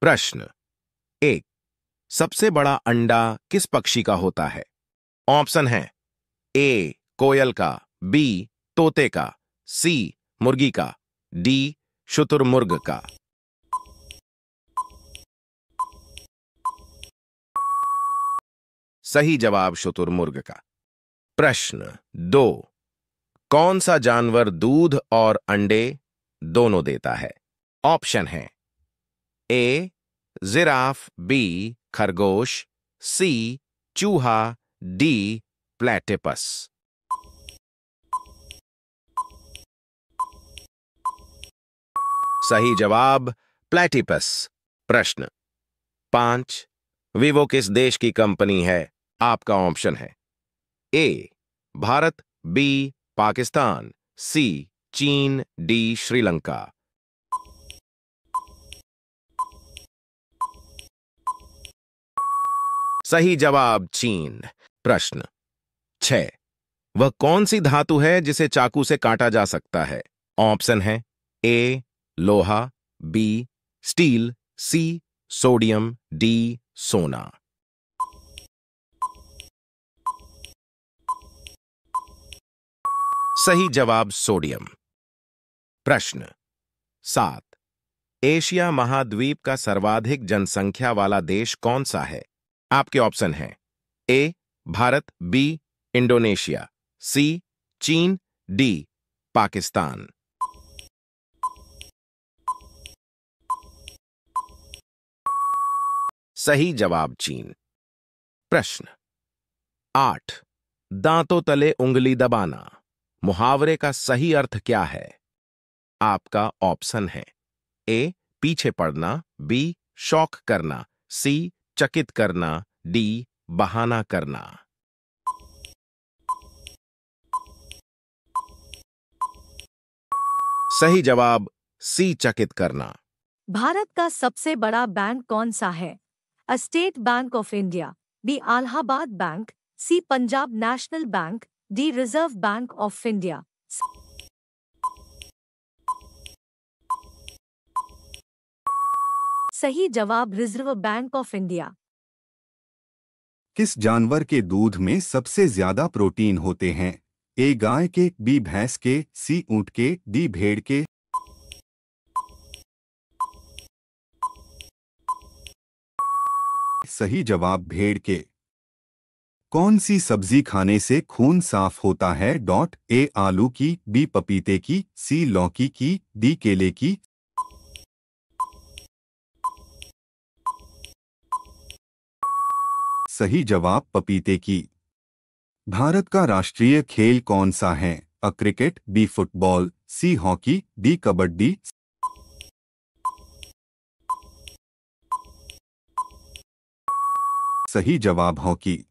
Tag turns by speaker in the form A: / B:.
A: प्रश्न एक सबसे बड़ा अंडा किस पक्षी का होता है ऑप्शन है ए कोयल का बी तोते का सी मुर्गी का डी शुतुरमुर्ग का सही जवाब शुतुरमुर्ग का प्रश्न दो कौन सा जानवर दूध और अंडे दोनों देता है ऑप्शन है ए जिराफ बी खरगोश सी चूहा डी प्लेटिपस सही जवाब प्लेटिपस प्रश्न पांच विवो किस देश की कंपनी है आपका ऑप्शन है A Bharat B Pakistan C चीन डी श्रीलंका सही जवाब चीन प्रश्न छ वह कौन सी धातु है जिसे चाकू से काटा जा सकता है ऑप्शन है ए लोहा B steel C sodium D सोना सही जवाब सोडियम प्रश्न सात एशिया महाद्वीप का सर्वाधिक जनसंख्या वाला देश कौन सा है आपके ऑप्शन हैं A Bharat B Indonesia C चीन डी पाकिस्तान सही जवाब चीन प्रश्न आठ दांतों तले उंगली दबाना मुहावरे का सही अर्थ क्या है आपका ऑप्शन है ए पीछे पड़ना बी शौक करना सी चकित करना डी बहाना करना सही जवाब सी चकित करना
B: भारत का सबसे बड़ा बैंक कौन सा है State Bank of India B Allahabad Bank C Punjab National Bank D Reserve Bank of India सही जवाब रिजर्व बैंक ऑफ इंडिया
C: किस जानवर के दूध में सबसे ज्यादा प्रोटीन होते हैं ए गाय के बी भैंस के सी ऊंट के डी भेड़ के सही जवाब भेड़ के कौन सी सब्जी खाने से खून साफ होता है डॉट ए आलू की बी पपीते की सी लौकी की डी केले की सही जवाब पपीते की भारत का राष्ट्रीय खेल कौन सा है A cricket B football C hockey D kabaddi
B: सही जवाब हॉकी